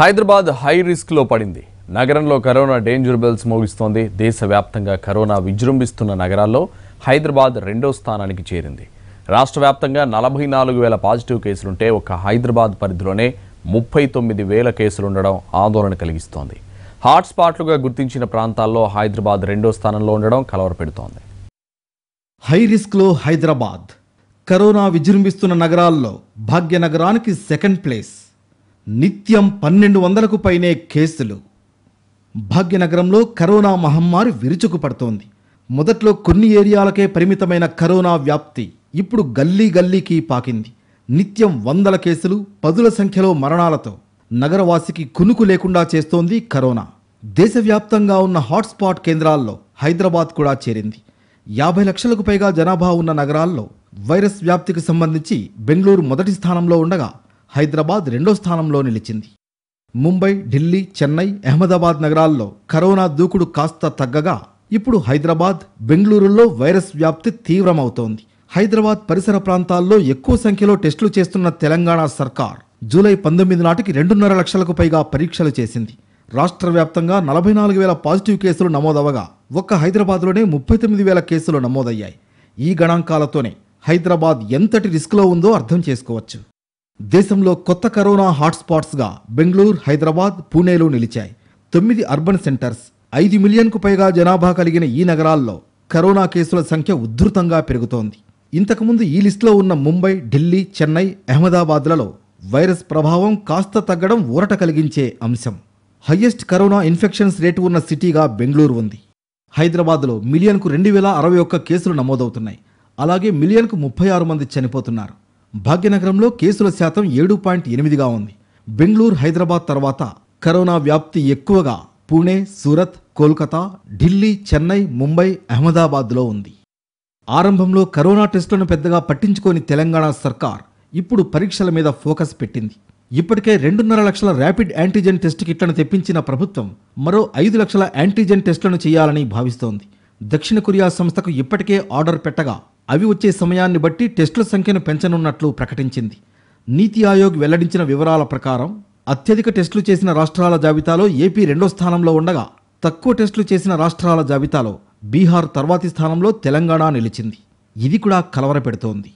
Hyderabad high రిస్క్లో పడింది నగరంలో corona danger bells మోగిస్తోంది దేశవ్యాప్తంగా కరోనా విజృంభిస్తున్న నగరాల్లో హైదరాబాద్ రెండో స్థానానికి చేరింది రాష్ట్ర వ్యాప్తంగా నలభై నాలుగు వేల పాజిటివ్ కేసులుంటే ఒక హైదరాబాద్ పరిధిలోనే ముప్పై తొమ్మిది వేల కేసులుండడం ఆందోళన కలిగిస్తోంది హాట్స్పాట్లుగా గుర్తించిన ప్రాంతాల్లో హైదరాబాద్ రెండో స్థానంలో ఉండడం కలవరపెడుతోంది హై రిస్క్లో హైదరాబాద్ కరోనా విజృంభిస్తున్న నగరాల్లో భాగ్యనగరానికి సెకండ్ ప్లేస్ నిత్యం పన్నెండు వందలకు పైనే కేసులు భాగ్యనగరంలో కరోనా మహమ్మారి విరుచుకు పడుతోంది మొదట్లో కొన్ని ఏరియాలకే పరిమితమైన కరోనా వ్యాప్తి ఇప్పుడు గల్లీ గల్లీకి పాకింది నిత్యం వందల కేసులు పదుల సంఖ్యలో మరణాలతో నగరవాసికి కునుకు లేకుండా చేస్తోంది కరోనా దేశవ్యాప్తంగా ఉన్న హాట్స్పాట్ కేంద్రాల్లో హైదరాబాద్ కూడా చేరింది యాభై లక్షలకు పైగా జనాభా ఉన్న నగరాల్లో వైరస్ వ్యాప్తికి సంబంధించి బెంగళూరు మొదటి స్థానంలో ఉండగా హైదరాబాద్ రెండో స్థానంలో నిలిచింది ముంబై ఢిల్లీ చెన్నై అహ్మదాబాద్ నగరాల్లో కరోనా దూకుడు కాస్త తగ్గగా ఇప్పుడు హైదరాబాద్ బెంగళూరులో వైరస్ వ్యాప్తి తీవ్రమవుతోంది హైదరాబాద్ పరిసర ప్రాంతాల్లో ఎక్కువ సంఖ్యలో టెస్టులు చేస్తున్న తెలంగాణ సర్కార్ జూలై పంతొమ్మిది నాటికి రెండున్నర లక్షలకు పైగా పరీక్షలు చేసింది రాష్ట్ర వ్యాప్తంగా నలభై నాలుగు వేల పాజిటివ్ కేసులు నమోదవగా ఒక్క హైదరాబాద్లోనే ముప్పై తొమ్మిది వేల కేసులు నమోదయ్యాయి ఈ గణాంకాలతోనే హైదరాబాద్ ఎంతటి రిస్క్లో ఉందో అర్థం చేసుకోవచ్చు దేశంలో కొత్త కరోనా హాట్స్పాట్స్గా బెంగళూరు హైదరాబాద్ పూణేలో నిలిచాయి తొమ్మిది అర్బన్ సెంటర్స్ ఐదు మిలియన్కు పైగా జనాభా కలిగిన ఈ నగరాల్లో కరోనా కేసుల సంఖ్య ఉధృతంగా పెరుగుతోంది ఇంతకుముందు ఈ లిస్టులో ఉన్న ముంబై ఢిల్లీ చెన్నై అహ్మదాబాద్లలో వైరస్ ప్రభావం కాస్త తగ్గడం ఊరట కలిగించే అంశం హయ్యెస్ట్ కరోనా ఇన్ఫెక్షన్స్ రేటు ఉన్న సిటీగా బెంగళూరు ఉంది హైదరాబాద్లో మిలియన్కు రెండు వేల అరవై ఒక్క కేసులు నమోదవుతున్నాయి అలాగే మిలియన్కు ముప్పై ఆరు మంది చనిపోతున్నారు భాగ్యనగరంలో కేసుల శాతం ఏడు పాయింట్ ఎనిమిదిగా ఉంది బెంగళూరు హైదరాబాద్ తర్వాత కరోనా వ్యాప్తి ఎక్కువగా పూణే సూరత్ కోల్కతా ఢిల్లీ చెన్నై ముంబై అహ్మదాబాద్లో ఉంది ఆరంభంలో కరోనా టెస్టులను పెద్దగా పట్టించుకోని తెలంగాణ సర్కార్ ఇప్పుడు పరీక్షల మీద ఫోకస్ పెట్టింది ఇప్పటికే రెండున్నర లక్షల ర్యాపిడ్ యాంటీజెన్ టెస్ట్ కిట్లను తెప్పించిన ప్రభుత్వం మరో ఐదు లక్షల యాంటీజెన్ టెస్టులను చేయాలని భావిస్తోంది దక్షిణ కొరియా సంస్థకు ఇప్పటికే ఆర్డర్ పెట్టగా అవి వచ్చే సమయాన్ని బట్టి టెస్టుల సంఖ్యను పెంచనున్నట్లు ప్రకటించింది నీతి ఆయోగ్ వెల్లడించిన వివరాల ప్రకారం అత్యధిక టెస్టులు చేసిన రాష్ట్రాల జాబితాలో ఏపీ రెండో స్థానంలో ఉండగా తక్కువ టెస్టులు చేసిన రాష్ట్రాల జాబితాలో బీహార్ తర్వాతి స్థానంలో తెలంగాణ నిలిచింది ఇది కూడా కలవరపెడుతోంది